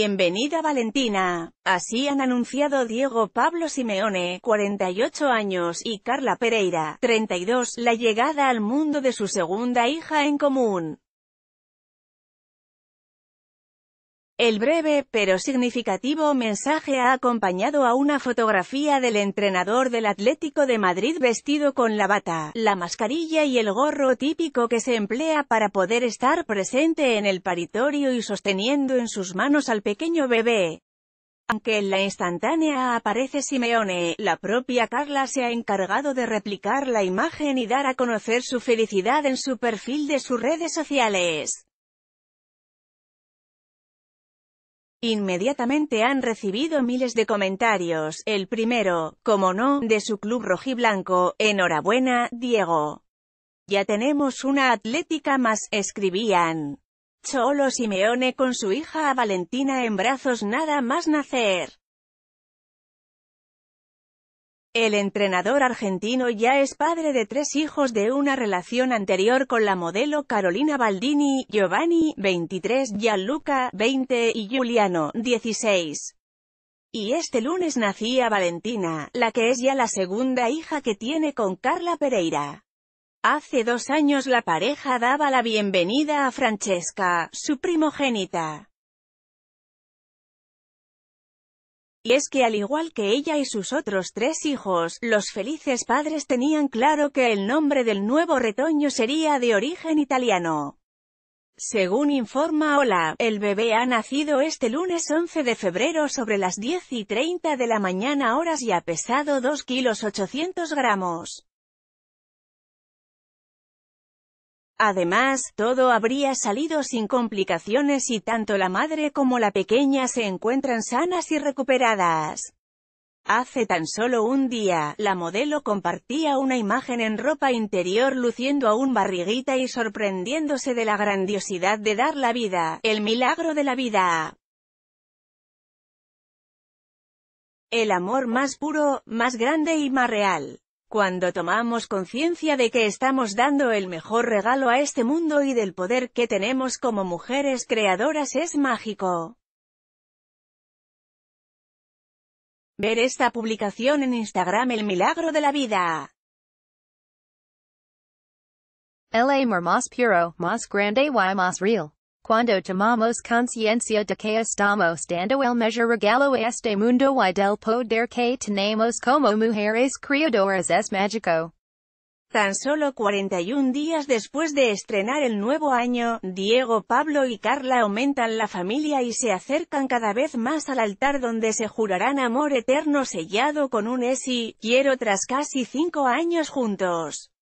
bienvenida Valentina. Así han anunciado Diego Pablo Simeone, 48 años, y Carla Pereira, 32, la llegada al mundo de su segunda hija en común. El breve, pero significativo mensaje ha acompañado a una fotografía del entrenador del Atlético de Madrid vestido con la bata, la mascarilla y el gorro típico que se emplea para poder estar presente en el paritorio y sosteniendo en sus manos al pequeño bebé. Aunque en la instantánea aparece Simeone, la propia Carla se ha encargado de replicar la imagen y dar a conocer su felicidad en su perfil de sus redes sociales. Inmediatamente han recibido miles de comentarios, el primero, como no, de su club rojiblanco, enhorabuena, Diego. Ya tenemos una atlética más, escribían. Cholo Simeone con su hija Valentina en brazos nada más nacer. El entrenador argentino ya es padre de tres hijos de una relación anterior con la modelo Carolina Baldini, Giovanni, 23, Gianluca, 20 y Giuliano, 16. Y este lunes nacía Valentina, la que es ya la segunda hija que tiene con Carla Pereira. Hace dos años la pareja daba la bienvenida a Francesca, su primogénita. Y es que al igual que ella y sus otros tres hijos, los felices padres tenían claro que el nombre del nuevo retoño sería de origen italiano. Según informa Hola, el bebé ha nacido este lunes 11 de febrero sobre las 10 y 30 de la mañana horas y ha pesado 2 kilos 800 gramos. Además, todo habría salido sin complicaciones y tanto la madre como la pequeña se encuentran sanas y recuperadas. Hace tan solo un día, la modelo compartía una imagen en ropa interior luciendo aún barriguita y sorprendiéndose de la grandiosidad de dar la vida, el milagro de la vida. El amor más puro, más grande y más real. Cuando tomamos conciencia de que estamos dando el mejor regalo a este mundo y del poder que tenemos como mujeres creadoras es mágico. Ver esta publicación en Instagram El Milagro de la Vida. y Real. Cuando tomamos conciencia de que estamos dando el mejor regalo a este mundo y del poder que tenemos como mujeres criadoras es mágico. Tan solo 41 días después de estrenar el nuevo año, Diego, Pablo y Carla aumentan la familia y se acercan cada vez más al altar donde se jurarán amor eterno sellado con un y quiero tras casi 5 años juntos.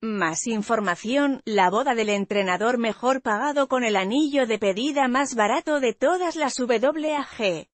Más información, la boda del entrenador mejor pagado con el anillo de pedida más barato de todas las WAG.